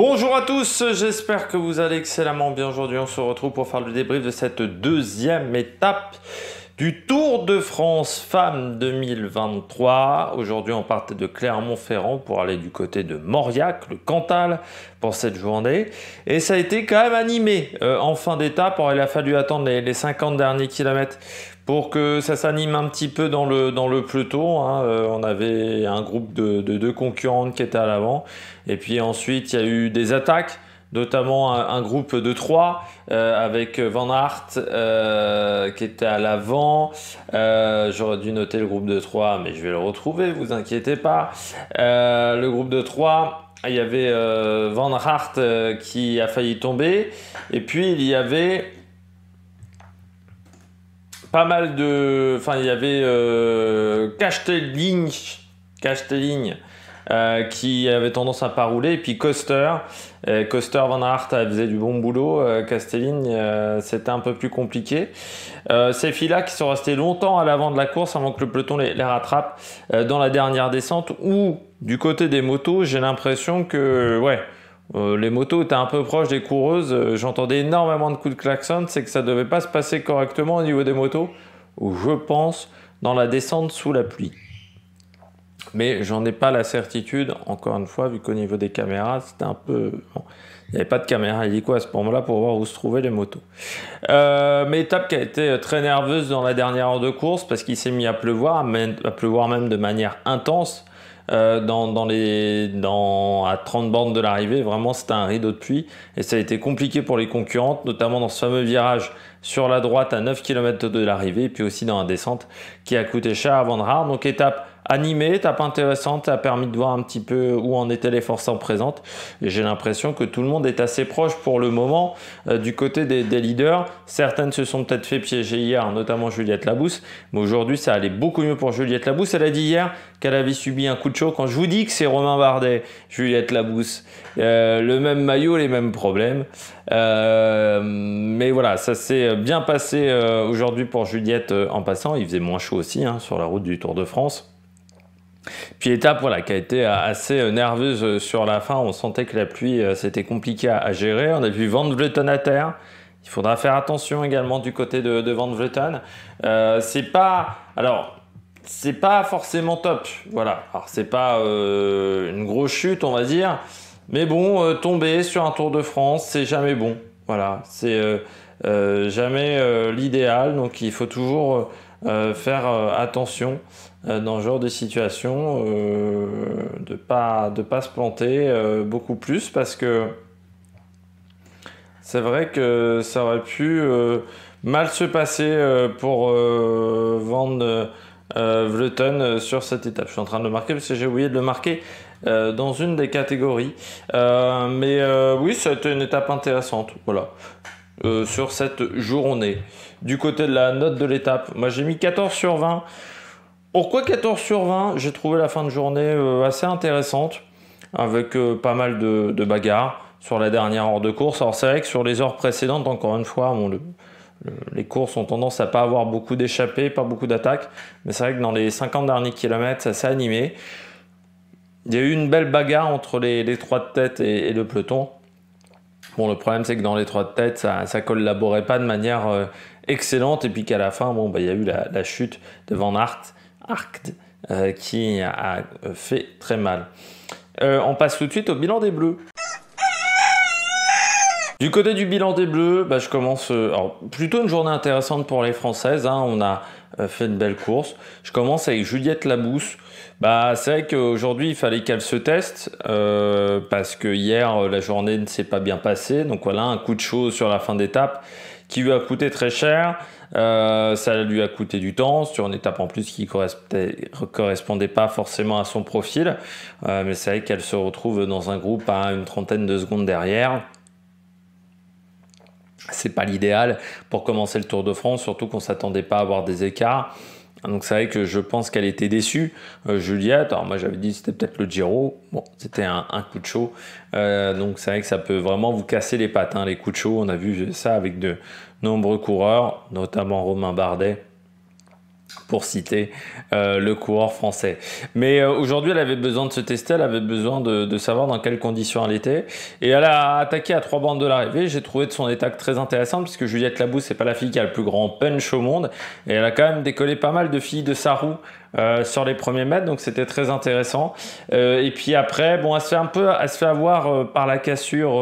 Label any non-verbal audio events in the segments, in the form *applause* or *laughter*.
Bonjour à tous, j'espère que vous allez excellemment bien aujourd'hui. On se retrouve pour faire le débrief de cette deuxième étape du Tour de France Femmes 2023. Aujourd'hui, on partait de Clermont-Ferrand pour aller du côté de Mauriac, le Cantal, pour cette journée. Et ça a été quand même animé euh, en fin d'étape. Il a fallu attendre les, les 50 derniers kilomètres pour que ça s'anime un petit peu dans le, dans le peloton. Hein, euh, on avait un groupe de, deux concurrentes qui étaient à l'avant. Et puis ensuite, il y a eu des attaques, notamment un, groupe de trois euh, avec Van Hart euh, qui était à l'avant. J'aurais dû noter le groupe de trois, mais je vais le retrouver, vous inquiétez pas. le groupe de trois. Il y avait Van Hart qui a failli tomber. Et puis il y avait pas mal de. Enfin, il y avait euh, euh, qui avait tendance à pas rouler, et puis Coster. Euh, Coster Van Hart faisait du bon boulot. Euh, euh, c'était un peu plus compliqué. ces filles-là qui sont restées longtemps à l'avant de la course avant que le peloton les, les rattrape dans la dernière descente, ou du côté des motos, j'ai l'impression que. Ouais euh, les motos étaient un peu proches des coureuses. Euh, j'entendais énormément de coups de klaxon. C'est que ça devait pas se passer correctement au niveau des motos. Ou je pense dans la descente sous la pluie. Mais j'en ai pas la certitude, encore une fois, vu qu'au niveau des caméras, c'était un peu. il n'y avait pas de caméra dit quoi à ce moment-là pour voir où se trouvaient les motos. Euh, mais étape qui a été très nerveuse dans la dernière heure de course parce qu'il s'est mis à pleuvoir, à pleuvoir même de manière intense. Euh, dans, dans, les, dans, à 30 bornes de l'arrivée. Vraiment, c'était un rideau de puits et ça a été compliqué pour les concurrentes, notamment dans ce fameux virage sur la droite à 9 km de l'arrivée, et puis aussi dans la descente qui a coûté cher à Van rare Donc étape animée, tape intéressante, a permis de voir un petit peu où en étaient les forces en présente. Et j'ai l'impression que tout le monde est assez proche pour le moment euh, du côté des, leaders. Certaines se sont peut-être fait piéger hier, notamment Juliette Labousse. Mais aujourd'hui, ça allait beaucoup mieux pour Juliette Labousse. Elle a dit hier qu'elle avait subi un coup de chaud. Quand je vous dis que c'est Romain Bardet, Juliette Labousse, euh, le même maillot, les mêmes problèmes. Euh, mais voilà, ça s'est bien passé euh, aujourd'hui pour Juliette en passant. Il faisait moins chaud aussi hein, sur la route du Tour de France. Puis étape qui a été euh, assez euh, nerveuse euh, sur la fin. On sentait que la pluie, c'était compliqué à, gérer. On a vu Van Vleuten à terre. Il faudra faire attention également du côté de, de Van Vleuten. c'est pas... Alors, c'est pas forcément top. Voilà. Alors, c'est pas une grosse chute, on va dire. Mais bon, tomber sur un Tour de France, c'est jamais bon. Voilà. C'est jamais l'idéal. Donc, il faut toujours faire attention. Euh, dans ce genre de situation, euh, de pas de pas se planter euh, beaucoup plus parce que c'est vrai que ça aurait pu mal se passer pour vendre Vleuten sur cette étape. Je suis en train de le marquer parce que j'ai oublié de le marquer. dans une des catégories. mais oui, c'était une étape intéressante. Voilà. sur cette journée. Du côté de la note de l'étape, moi j'ai mis 14 sur 20. Pourquoi 14 sur 20 J'ai trouvé la fin de journée euh, assez intéressante, avec euh, pas mal de, bagarres sur la dernière heure de course. Alors c'est vrai que sur les heures précédentes, encore une fois, les courses ont tendance à pas avoir beaucoup d'échappées, pas beaucoup d'attaques, mais c'est vrai que dans les 50 derniers kilomètres, ça s'est animé. Il y a eu une belle bagarre entre les, trois de tête et, le peloton. Bon, le problème, c'est que dans les trois de tête, ça, ne collaborait pas de manière euh, excellente, et puis qu'à la fin, bon, bah, il y a eu la, la chute de Van Aert euh, qui a fait très mal. Euh, on passe tout de suite au bilan des Bleus. Du côté du bilan des Bleus, bah, je commence euh, plutôt une journée intéressante pour les Françaises. Hein. on a fait une belle course. Je commence avec Juliette Labousse. Bah, c'est vrai qu'aujourd'hui, il fallait qu'elle se teste parce que hier, la journée ne s'est pas bien passée. Donc voilà, un coup de chaud sur la fin d'étape qui lui a coûté très cher. Euh, ça lui a coûté du temps sur une étape en plus qui correspondait, correspondait pas forcément à son profil. Euh, mais c'est vrai qu'elle se retrouve dans un groupe à une trentaine de secondes derrière. C'est pas l'idéal pour commencer le Tour de France, surtout qu'on s'attendait pas à avoir des écarts. Donc c'est vrai que je pense qu'elle était déçue, euh, Juliette. Alors moi j'avais dit c'était peut-être le Giro. Bon, c'était un, coup de chaud. donc c'est vrai que ça peut vraiment vous casser les pattes, hein, les coups de chaud. On a vu ça avec de, nombreux coureurs, notamment Romain Bardet, pour citer euh, le coureur français. Mais euh, aujourd'hui, elle avait besoin de se tester, elle avait besoin de, savoir dans quelles conditions elle était. Et elle a attaqué à trois bandes de l'arrivée. J'ai trouvé de son état très intéressant puisque Juliette Labou, c'est pas la fille qui a le plus grand punch au monde. Et elle a quand même décollé pas mal de filles de sa roue euh, sur les premiers mètres, donc c'était très intéressant. et puis après, bon, elle un peu, elle se fait avoir par la cassure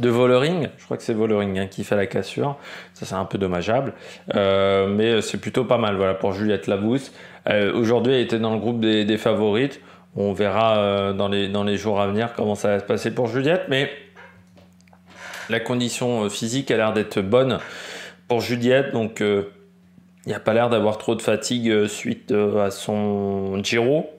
de Volering, je crois que c'est volering hein, qui fait la cassure, ça c'est un peu dommageable, euh, mais c'est plutôt pas mal voilà, pour Juliette Labousse. Euh, aujourd'hui elle était dans le groupe des, favorites, on verra euh, dans, les, dans les jours à venir comment ça va se passer pour Juliette, mais la condition physique a l'air d'être bonne pour Juliette, donc il n'y a pas l'air d'avoir trop de fatigue suite à son Giro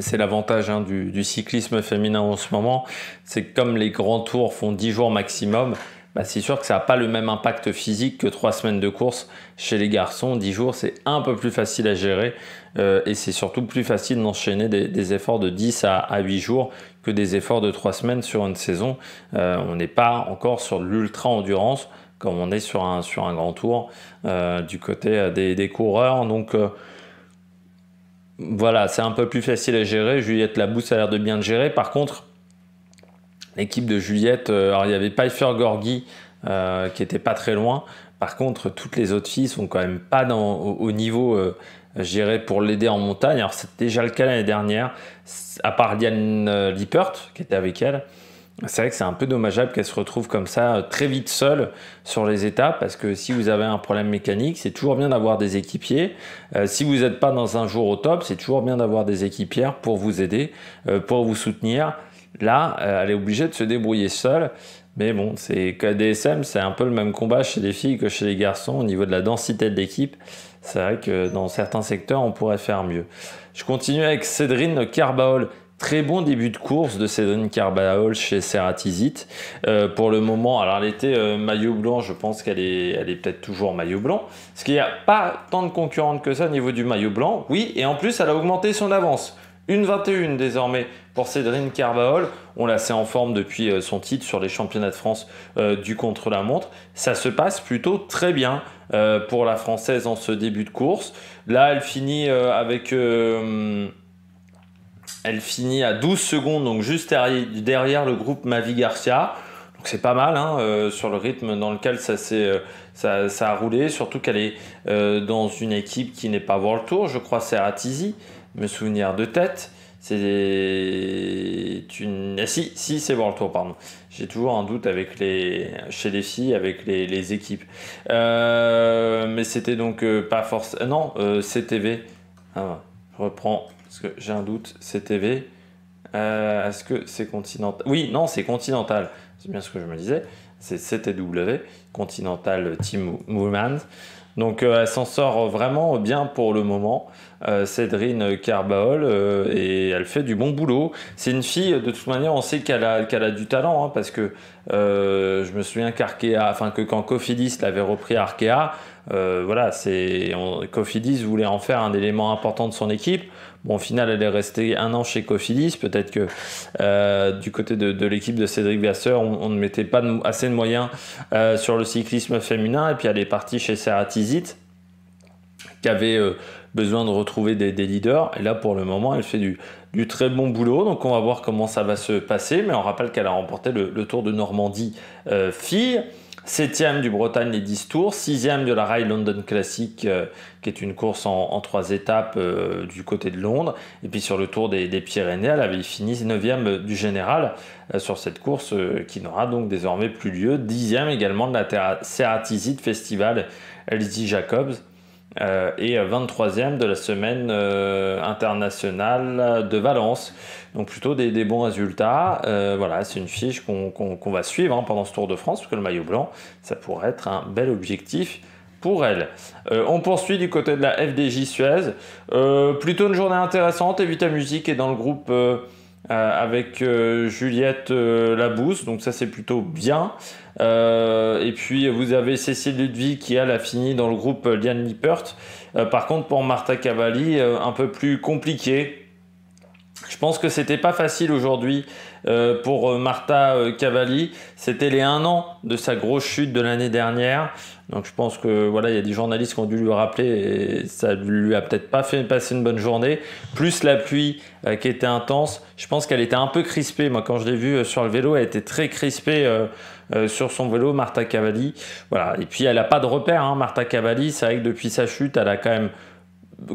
c'est l'avantage hein, du, cyclisme féminin en ce moment, c'est que comme les grands tours font 10 jours maximum, bah, c'est sûr que ça n'a pas le même impact physique que 3 semaines de course chez les garçons. 10 jours, c'est un peu plus facile à gérer euh, et c'est surtout plus facile d'enchaîner des, efforts de 10 à, 8 jours que des efforts de 3 semaines sur une saison. Euh, on n'est pas encore sur l'ultra-endurance comme on est sur un, grand tour euh, du côté des, des coureurs. Donc, voilà, c'est un peu plus facile à gérer. Juliette Labousse a l'air de bien le gérer. Par contre, l'équipe de Juliette, euh, alors il y avait Pfeiffer Gorgi euh, qui était pas très loin. Par contre, toutes les autres filles sont quand même pas au, niveau, euh, pour l'aider en montagne. Alors, c'était déjà le cas l'année dernière, à part Diane Lippert, qui était avec elle. C'est vrai que c'est un peu dommageable qu'elle se retrouve comme ça euh, très vite seule sur les étapes parce que si vous avez un problème mécanique, c'est toujours bien d'avoir des équipiers. Euh, si vous n'êtes pas dans un jour au top, c'est toujours bien d'avoir des équipières pour vous aider, euh, pour vous soutenir. Là, elle est obligée de se débrouiller seule. Mais bon, c'est DSM, c'est un peu le même combat chez les filles que chez les garçons au niveau de la densité de l'équipe. C'est vrai que dans certains secteurs, on pourrait faire mieux. Je continue avec Cédrine Carbaol. Très bon début de course de Cédrine Carbaol chez Ceratizit. Euh, pour le moment, alors elle était euh, maillot blanc, je pense qu'elle est, elle est peut-être toujours maillot blanc. Ce qu'il n'y a pas tant de concurrentes que ça au niveau du maillot blanc. Oui, et en plus, elle a augmenté son avance. une 21 désormais pour Cédrine Carbaol. On la sait en forme depuis euh, son titre sur les championnats de France du contre-la-montre. Ça se passe plutôt très bien pour la Française en ce début de course. Là, elle finit avec elle finit à 12 secondes, donc juste derrière le groupe Mavi Garcia. Donc c'est pas mal hein, euh, sur le rythme dans lequel euh, ça, ça, a roulé, surtout qu'elle est euh, dans une équipe qui n'est pas World Tour, je crois c'est Atizi, me souvenir de tête. C'est une. Eh, si, si c'est World Tour, pardon. J'ai toujours un doute avec les... chez les filles, avec les, équipes. mais c'était donc pas force Non, CTV. je ah, reprends parce que j'ai un doute, CTV, euh, est-ce que c'est continental Oui, non, c'est continental, c'est bien ce que je me disais, c'est CTW, Continental Team Women. Donc euh, elle s'en sort vraiment bien pour le moment, euh, Cédrine Carbaol, et elle fait du bon boulot. C'est une fille, de toute manière, on sait qu'elle a, du talent, hein, parce que je me souviens qu'Arkea, enfin que quand Cofidis l'avait repris à Arkea, voilà, Cofidis voulait en faire un élément important de son équipe. Bon, au final, elle est restée un an chez Cofidis. Peut-être que euh, du côté de, l'équipe de Cédric Vasseur, on, ne mettait pas assez de moyens euh, sur le cyclisme féminin. Et puis elle est partie chez Sarah qui avait euh, besoin de retrouver des, leaders. Et là, pour le moment, elle fait du, très bon boulot. Donc on va voir comment ça va se passer. Mais on rappelle qu'elle a remporté le Tour de Normandie fille. 7 Septième du Bretagne les 10 tours, sixième de la Rail London Classic, euh, qui est une course en, trois étapes euh, du côté de Londres. Et puis sur le Tour des, Pyrénées, elle avait fini neuvième du général euh, sur cette course qui n'aura donc désormais plus lieu. Dixième également de la Ceratizide Festival, LZ Jacobs. Euh, et 23e euh, de la semaine euh, internationale de Valence. Donc plutôt des, bons résultats. voilà, c'est une fiche qu'on va suivre hein, pendant ce Tour de France, parce que le maillot blanc, ça pourrait être un bel objectif. Pour elle. on poursuit du côté de la FDJ Suez. plutôt une journée intéressante. Evita Musique est dans le groupe avec Juliette Labousse. Donc ça c'est plutôt bien. Euh, et puis vous avez Cécile Ludwig qui a la fini dans le groupe Liane Lippert. Euh, par contre pour Martha Cavalli, euh, un peu plus compliqué. Je pense que c'était pas facile aujourd'hui euh, pour euh, Marta euh, Cavalli, c'était les un an de sa grosse chute de l'année dernière. Donc je pense que voilà, il y a des journalistes qui ont dû lui rappeler et ça lui a peut-être pas fait passer une bonne journée. Plus la pluie qui était intense, je pense qu'elle était un peu crispée. Moi quand je l'ai vue sur le vélo, elle était très crispée sur son vélo, Marta Cavalli. Voilà. Et puis elle n'a pas de repère, hein, Marta Cavalli. C'est vrai que depuis sa chute, elle a quand même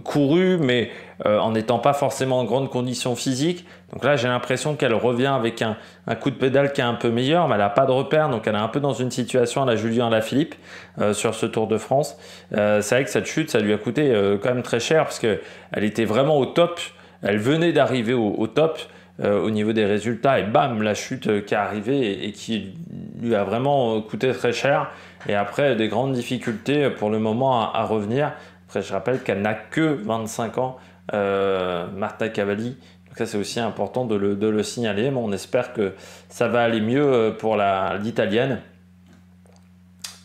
couru, mais euh, en n'étant pas forcément en grande condition physique. Donc là, j'ai l'impression qu'elle revient avec un, coup de pédale qui est un peu meilleur, mais elle n'a pas de repère, donc elle est un peu dans une situation à la Julien, à la Philippe euh, sur ce Tour de France. Euh, c'est vrai que cette chute, ça lui a coûté quand même très cher, parce qu'elle était vraiment au top, elle venait d'arriver au, top au niveau des résultats, et bam, la chute qui est arrivée et, qui lui a vraiment coûté très cher. Et après, des grandes difficultés pour le moment à revenir après, je rappelle qu'elle n'a que 25 ans, euh, Marta Cavalli. Donc ça, c'est aussi important de le, signaler. Mais on espère que ça va aller mieux euh, pour l'Italienne.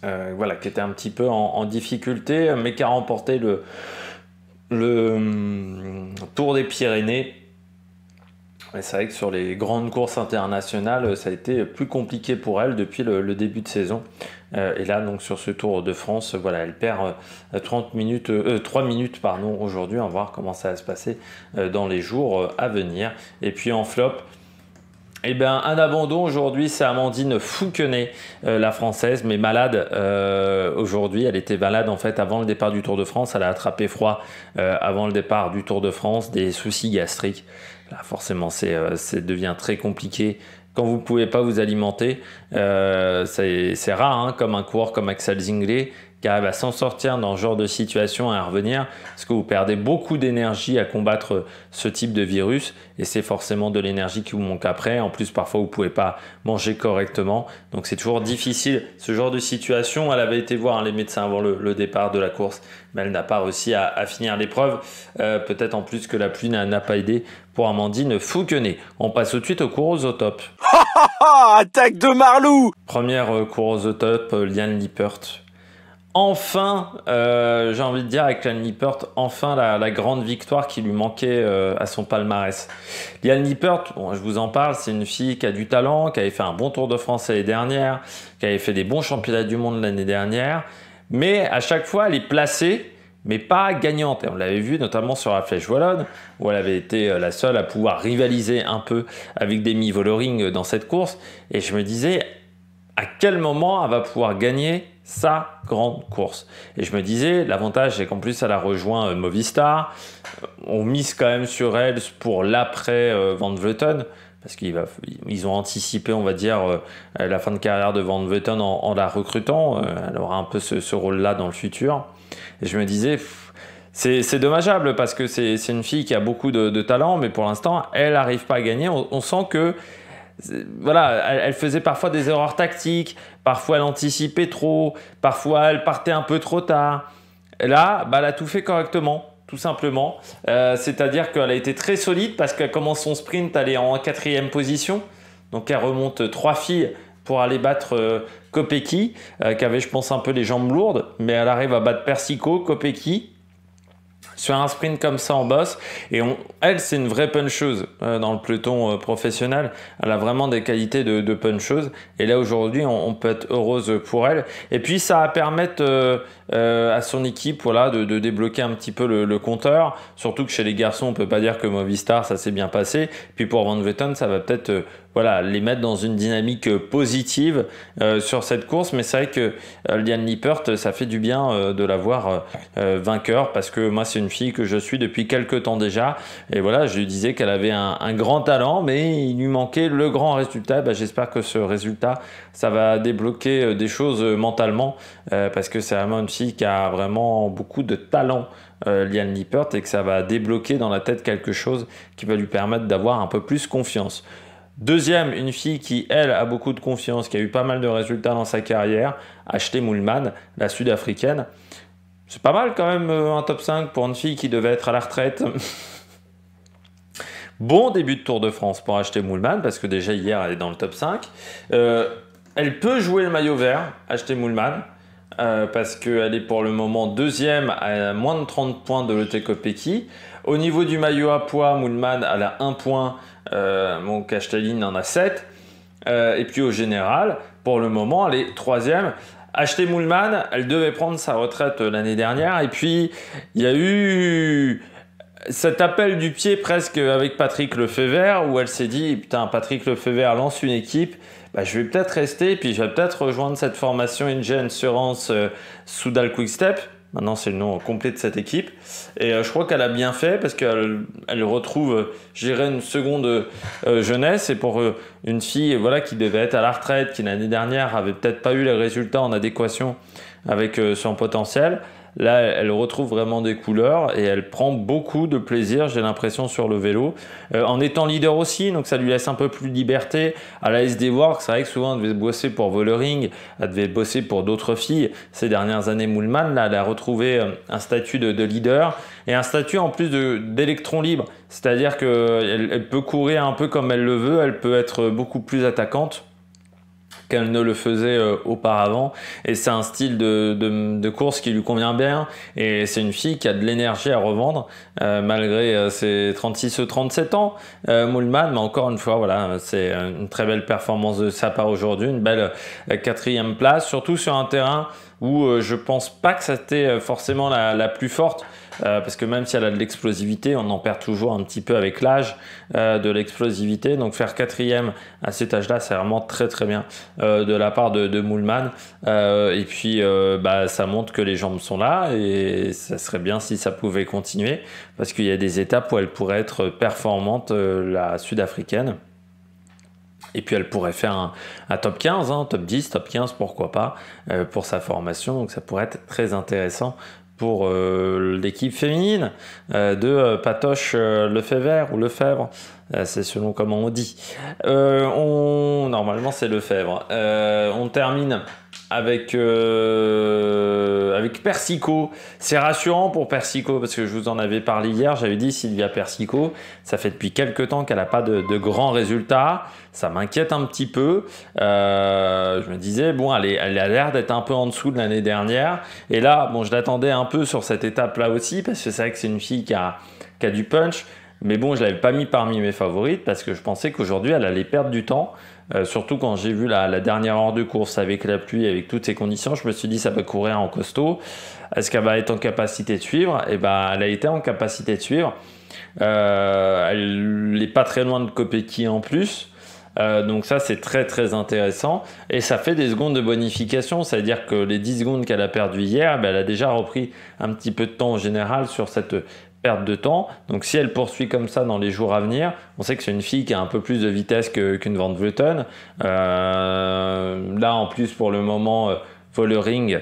Euh, voilà, qui était un petit peu en, difficulté, mais qui a remporté le hum, Tour des Pyrénées c'est vrai que sur les grandes courses internationales, ça a été plus compliqué pour elle depuis le, début de saison. Euh, et là, donc sur ce Tour de France, voilà, elle perd 30 euh, minutes, 3 euh, minutes aujourd'hui. On va voir comment ça va se passer dans les jours à venir. Et puis en flop, eh bien, un abandon aujourd'hui, c'est Amandine Fouquenet, euh, la française, mais malade euh, aujourd'hui. Elle était malade en fait avant le départ du Tour de France. Elle a attrapé froid euh, avant le départ du Tour de France, des soucis gastriques. Là, forcément, c'est, devient très compliqué quand vous ne pouvez pas vous alimenter. c'est, rare, hein, comme un coureur comme Axel Zingley. Car elle à s'en sortir dans ce genre de situation, et à revenir, parce que vous perdez beaucoup d'énergie à combattre ce type de virus, et c'est forcément de l'énergie qui vous manque après. En plus, parfois, vous ne pouvez pas manger correctement, donc c'est toujours difficile. Ce genre de situation, elle avait été voir hein, les médecins avant le, départ de la course, mais elle n'a pas réussi à, finir l'épreuve. Euh, peut-être en plus que la pluie n'a pas aidé pour Amandine Fouquenet. On passe tout de suite au cours aux autopes. Attaque de Marlou Première euh, cours aux autopes, euh, Liane Lippert enfin, euh, j'ai envie de dire, avec Lianne Nippert, enfin la, grande victoire qui lui manquait euh, à son palmarès. Lianne Nippert, je vous en parle, c'est une fille qui a du talent, qui avait fait un bon Tour de France l'année dernière, qui avait fait des bons championnats du monde l'année dernière, mais à chaque fois, elle est placée, mais pas gagnante. Et on l'avait vu notamment sur la Flèche Wallonne, où elle avait été euh, la seule à pouvoir rivaliser un peu avec Demi Vollering dans cette course. Et je me disais, à quel moment elle va pouvoir gagner sa grande course. Et je me disais, l'avantage c'est qu'en plus elle a rejoint euh, Movistar, euh, on mise quand même sur elle pour l'après euh, Van Vleuten, parce qu'ils ont anticipé, on va dire, la fin de carrière de Van Vleuten en, la recrutant, elle aura un peu ce, rôle-là dans le futur. Et je me disais, c'est dommageable parce que c'est une fille qui a beaucoup de, talent, mais pour l'instant, elle n'arrive pas à gagner. on sent que voilà, elle, faisait parfois des erreurs tactiques, parfois elle anticipait trop, parfois elle partait un peu trop tard. Là, bah, elle a tout fait correctement, tout simplement. Euh, c'est-à-dire qu'elle a été très solide parce qu'elle commence son sprint, elle est en quatrième position. Donc elle remonte trois filles pour aller battre euh, Kopecky, euh, qui avait, je pense, un peu les jambes lourdes, mais elle arrive à battre Persico, Kopecky, sur un sprint comme ça en boss. Et elle, c'est une vraie puncheuse euh, dans le peloton euh, professionnel. Elle a vraiment des qualités de, de puncheuse. Et là, aujourd'hui, on, peut être heureuse pour elle. Et puis, ça va permettre euh, à son équipe voilà, de, débloquer un petit peu le, compteur. Surtout que chez les garçons, on peut pas dire que Movistar, ça s'est bien passé. Puis pour Van Vetten, ça va peut-être voilà, les mettre dans une dynamique positive euh, sur cette course. Mais c'est vrai que euh, Liane Lippert, ça fait du bien euh, de la voir vainqueur parce que moi, c'est une fille que je suis depuis quelques temps déjà. Et voilà, je lui disais qu'elle avait un, grand talent, mais il lui manquait le grand résultat. Bah, j'espère que ce résultat, ça va débloquer des choses mentalement parce que c'est vraiment une fille qui a vraiment beaucoup de talent. Liane Lippert et que ça va débloquer dans la tête quelque chose qui va lui permettre d'avoir un peu plus confiance. Deuxième, une fille qui, elle, a beaucoup de confiance, qui a eu pas mal de résultats dans sa carrière, Ashley Moulman, la sud-africaine. C'est pas mal quand même euh, un top 5 pour une fille qui devait être à la retraite. *laughs* bon début de Tour de France pour Ashley Moulman, parce que déjà hier elle est dans le top 5. Euh, elle peut jouer le maillot vert, Ashley Moulman. Euh, parce qu'elle est pour le moment deuxième à moins de 30 points de Lotte Kopecky. Au niveau du maillot à poids, Moulman, elle a 1 point euh, mon Castelline en a 7. Euh, et puis au général, pour le moment, elle est troisième. Acheter Moulman, elle devait prendre sa retraite euh, l'année dernière. Et puis, il y a eu cet appel du pied presque avec Patrick Lefebvre, où elle s'est dit Putain, Patrick Lefebvre lance une équipe, bah, je vais peut-être rester, puis je vais peut-être rejoindre cette formation Ingen Insurance euh, Soudal Quickstep. Maintenant, c'est le nom complet de cette équipe. Et euh, je crois qu'elle a bien fait parce qu'elle retrouve, euh, je une seconde euh, jeunesse. Et pour une fille voilà, qui devait être à la retraite, qui l'année dernière avait peut-être pas eu les résultats en adéquation avec son potentiel, Là, elle retrouve vraiment des couleurs et elle prend beaucoup de plaisir, j'ai l'impression, sur le vélo. Euh, en étant leader aussi, donc ça lui laisse un peu plus de liberté. À la SD Works, c'est vrai que souvent elle devait bosser pour Volering, elle devait bosser pour d'autres filles. Ces dernières années, Moulman, là, elle a retrouvé euh, un statut de, leader et un statut en plus d'électron libre. C'est-à-dire qu'elle peut courir un peu comme elle le veut, elle peut être beaucoup plus attaquante qu'elle ne le faisait euh, auparavant. Et c'est un style de, course qui lui convient bien. Et c'est une fille qui a de l'énergie à revendre, euh, malgré euh, ses 36-37 ou ans, euh, Mais encore une fois, voilà, c'est une très belle performance de sa part aujourd'hui, une belle quatrième place, surtout sur un terrain où je pense pas que ça était forcément la, la plus forte. Euh, parce que même si elle a de l'explosivité, on en perd toujours un petit peu avec l'âge euh, de l'explosivité. Donc faire quatrième à cet âge-là, c'est vraiment très très bien euh, de la part de, de Moulman. et puis bah, ça montre que les jambes sont là et ça serait bien si ça pouvait continuer, parce qu'il y a des étapes où elle pourrait être performante, la sud-africaine. Et puis elle pourrait faire un, top 15, hein, top 10, top 15, pourquoi pas, pour sa formation. Donc ça pourrait être très intéressant pour euh, l'équipe féminine euh, de euh, Patoche Lefebvre ou c'est selon comment on dit. on, normalement, c'est Lefebvre. on termine euh, avec, Persico. C'est rassurant pour Persico parce que je vous en avais parlé hier. J'avais dit Sylvia Persico, ça fait depuis quelques temps qu'elle n'a pas de, grands résultats. Ça m'inquiète un petit peu. Euh, je me disais, bon, elle, a l'air d'être un peu en dessous de l'année dernière. Et là, bon, je l'attendais un peu sur cette étape-là aussi parce que c'est vrai que c'est une fille qui a, qui a du punch. Mais bon, je ne l'avais pas mis parmi mes favorites parce que je pensais qu'aujourd'hui, elle allait perdre du temps. Euh, surtout quand j'ai vu la, dernière heure de course avec la pluie, avec toutes ces conditions, je me suis dit ça va courir en costaud. Est-ce qu'elle va être en capacité de suivre Et eh ben, elle a été en capacité de suivre. Euh, elle n'est pas très loin de Kopecky en plus. Euh, donc ça c'est très très intéressant et ça fait des secondes de bonification, c'est-à-dire que les 10 secondes qu'elle a perdu hier, ben, elle a déjà repris un petit peu de temps en général sur cette perte de temps. Donc si elle poursuit comme ça dans les jours à venir, on sait que c'est une fille qui a un peu plus de vitesse qu'une Van Vleuten. Euh, là en plus pour le moment, euh,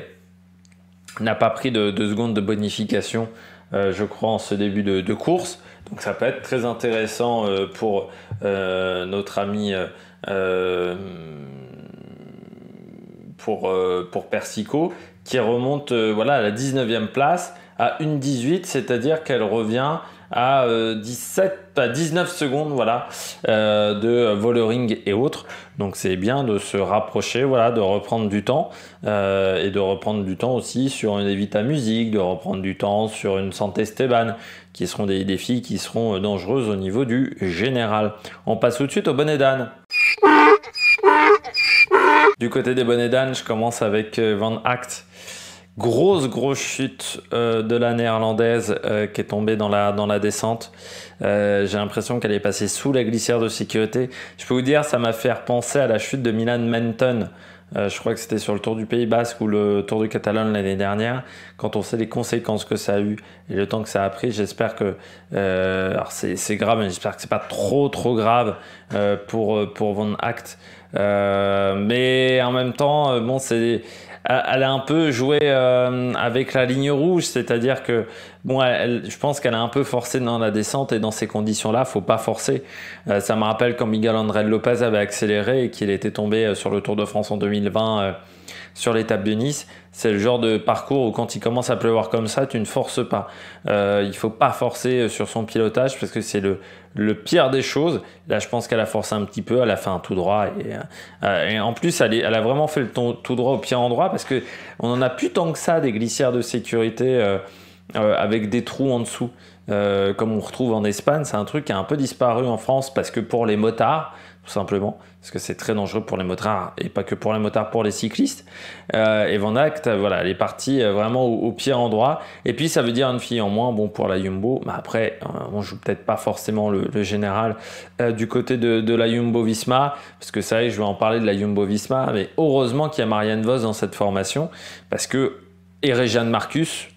n'a pas pris de, secondes de bonification, euh, je crois, en ce début de, course. Donc ça peut être très intéressant euh, pour notre ami pour, pour Persico qui remonte voilà, à la 19e place à 1,18, c'est-à-dire qu'elle revient à 17 euh, à 19 secondes voilà euh, de volering et autres donc c'est bien de se rapprocher voilà de reprendre du temps euh, et de reprendre du temps aussi sur une Evita Musique de reprendre du temps sur une Santé Esteban qui seront des, défis qui seront dangereux au niveau du général on passe tout de suite au bonnet d'âne du côté des bonnets d'âne je commence avec Van Act grosse grosse chute euh, de la néerlandaise euh, qui est tombée dans la dans la descente. Euh, j'ai l'impression qu'elle est passée sous la glissière de sécurité. Je peux vous dire, ça m'a fait penser à la chute de Milan menton je crois que c'était sur le Tour du Pays Basque ou le Tour de Catalogne l'année dernière. Quand on sait les conséquences que ça a eu et le temps que ça a pris, j'espère que alors c'est grave, mais j'espère que c'est pas trop trop grave pour pour Van Act. mais en même temps, bon, c'est elle a un peu joué euh, avec la ligne rouge, c'est-à-dire que bon, je pense qu'elle a un peu forcé dans la descente et dans ces conditions-là, faut pas forcer. Euh, ça me rappelle quand Miguel André Lopez avait accéléré et qu'il était tombé euh, sur le Tour de France en 2020 sur l'étape de Nice. C'est le genre de parcours où quand il commence à pleuvoir comme ça, tu ne forces pas. Euh, il faut pas forcer euh, sur son pilotage parce que c'est le, pire des choses. Là, je pense qu'elle a forcé un petit peu. Elle a fait un tout droit. Et, euh, en plus, elle, a vraiment fait le tout droit au pire endroit parce que on en a plus tant que ça des glissières de sécurité avec des trous en dessous. comme on retrouve en Espagne, c'est un truc qui a un peu disparu en France parce que pour les motards, tout simplement, parce que c'est très dangereux pour les motards, et pas que pour les motards, pour les cyclistes. Euh, et Van Act, euh, voilà, elle est partie euh, vraiment au, pire endroit. Et puis ça veut dire une fille en moins, bon, pour la Jumbo, mais après, on joue peut-être pas forcément le, général du côté de, la Jumbo Visma, parce que ça y est, je vais en parler de la Jumbo Visma, mais heureusement qu'il y a Marianne Vos dans cette formation, parce que, et Marcus,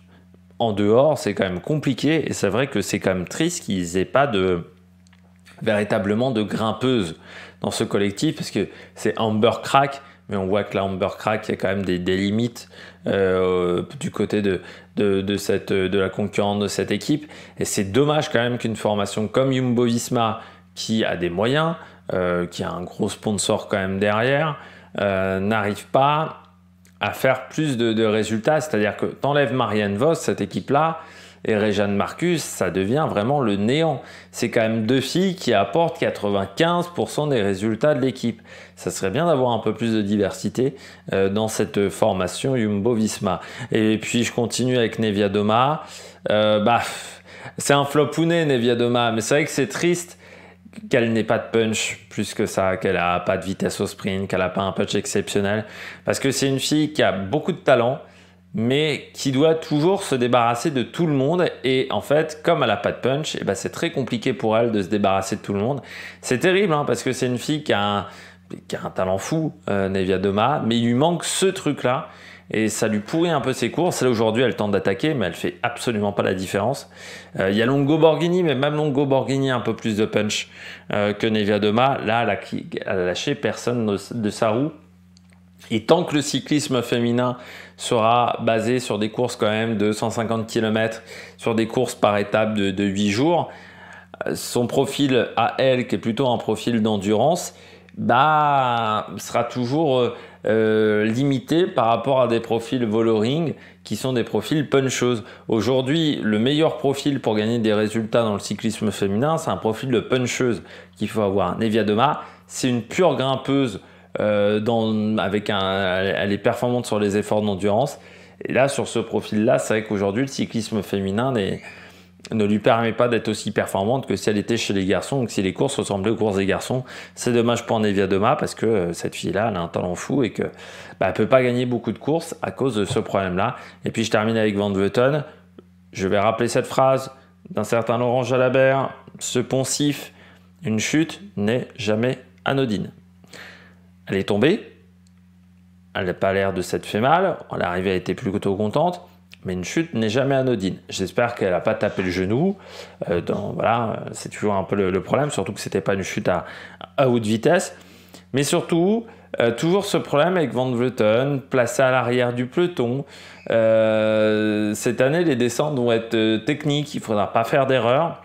en dehors, c'est quand même compliqué, et c'est vrai que c'est quand même triste qu'ils aient pas de véritablement de grimpeuse dans ce collectif, parce que c'est Amber Crack, mais on voit que la Amber Crack, il y a quand même des, des limites euh, du côté de, de, de, cette, de la concurrente de cette équipe. Et c'est dommage quand même qu'une formation comme Jumbo Visma, qui a des moyens, euh, qui a un gros sponsor quand même derrière, euh, n'arrive pas à faire plus de, de résultats. C'est-à-dire que t'enlèves Marianne Voss, cette équipe-là, et Réjeanne Marcus, ça devient vraiment le néant. C'est quand même deux filles qui apportent 95% des résultats de l'équipe. Ça serait bien d'avoir un peu plus de diversité euh, dans cette formation Jumbo-Visma. Et puis je continue avec Nevia Doma. Euh, bah, c'est un flopounet Nevia Doma, mais c'est vrai que c'est triste qu'elle n'ait pas de punch plus que ça, qu'elle n'a pas de vitesse au sprint, qu'elle n'a pas un punch exceptionnel, parce que c'est une fille qui a beaucoup de talent, mais qui doit toujours se débarrasser de tout le monde. Et en fait, comme elle n'a pas de punch, eh ben c'est très compliqué pour elle de se débarrasser de tout le monde. C'est terrible, hein, parce que c'est une fille qui a un, talent fou, euh, Nevia Doma, mais il lui manque ce truc-là. Et ça lui pourrit un peu ses courses. Là, aujourd'hui, elle tente d'attaquer, mais elle fait absolument pas la différence. Euh, il y a Longo Borghini, mais même Longo Borghini a un peu plus de punch euh, que Nevia Doma. Là, elle a, lâché personne de sa roue. Et tant que le cyclisme féminin sera basé sur des courses quand même de 150 km, sur des courses par étape de, 8 jours. Euh, son profil à elle, qui est plutôt un profil d'endurance, bah, sera toujours euh, euh, limité par rapport à des profils voloring qui sont des profils puncheuses. Aujourd'hui, le meilleur profil pour gagner des résultats dans le cyclisme féminin, c'est un profil de puncheuse qu'il faut avoir. Nevia doma. c'est une pure grimpeuse euh, avec elle est performante sur les efforts d'endurance. Et là, sur ce profil-là, c'est vrai qu'aujourd'hui, le cyclisme féminin ne lui permet pas d'être aussi performante que si elle était chez les garçons ou si les courses ressemblaient aux courses des garçons. C'est dommage pour Nevia Dema parce que euh, cette fille-là, elle a un talent fou et que ne bah, peut pas gagner beaucoup de courses à cause de ce problème-là. Et puis je termine avec Van Vleuten. Je vais rappeler cette phrase d'un certain Laurent Jalabert. Ce poncif, une chute n'est jamais anodine. Elle est tombée. Elle n'a pas l'air de s'être fait mal. L'arrivée a été plutôt contente. Mais une chute n'est jamais anodine. J'espère qu'elle n'a pas tapé le genou. Euh, voilà, c'est toujours un peu le, problème, surtout que ce n'était pas une chute à, haute vitesse. Mais surtout, euh, toujours ce problème avec Van Vleuten, placé à l'arrière du peloton. Euh, cette année, les descentes vont être techniques. Il faudra pas faire d'erreur.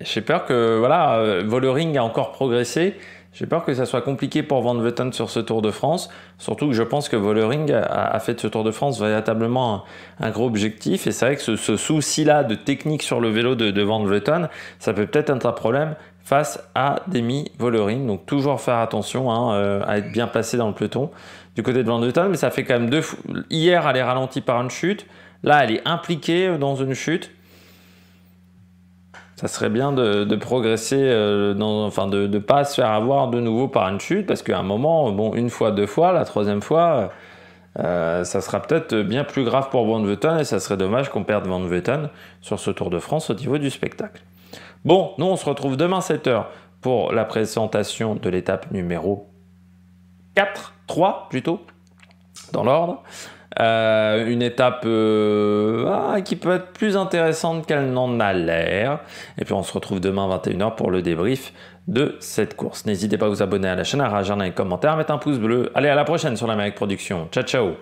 J'ai peur que voilà, Vollering a encore progressé, j'ai peur que ça soit compliqué pour Van Vleuten sur ce Tour de France, surtout que je pense que Vollering a, fait de ce Tour de France véritablement un, gros objectif. Et c'est vrai que ce, souci-là de technique sur le vélo de, Van Vleuten, ça peut peut-être être un problème face à Demi Vollering. Donc toujours faire attention hein, euh, à être bien placé dans le peloton du côté de Van Vleuten, Mais ça fait quand même deux. Hier, elle est ralentie par une chute. Là, elle est impliquée dans une chute ça serait bien de, progresser, euh, enfin de ne pas se faire avoir de nouveau par une chute, parce qu'à un moment, bon, une fois, deux fois, la troisième fois, euh, ça sera peut-être bien plus grave pour Van Vleuten et ça serait dommage qu'on perde Van Vleuten sur ce Tour de France au niveau du spectacle. Bon, nous on se retrouve demain 7h pour la présentation de l'étape numéro 4, 3 plutôt, dans l'ordre. Euh, une étape euh, ah, qui peut être plus intéressante qu'elle n'en a l'air. Et puis on se retrouve demain 21h pour le débrief de cette course. N'hésitez pas à vous abonner à la chaîne, à rajouter un commentaire, à mettre un pouce bleu. Allez, à la prochaine sur l'Amérique Production. Ciao, ciao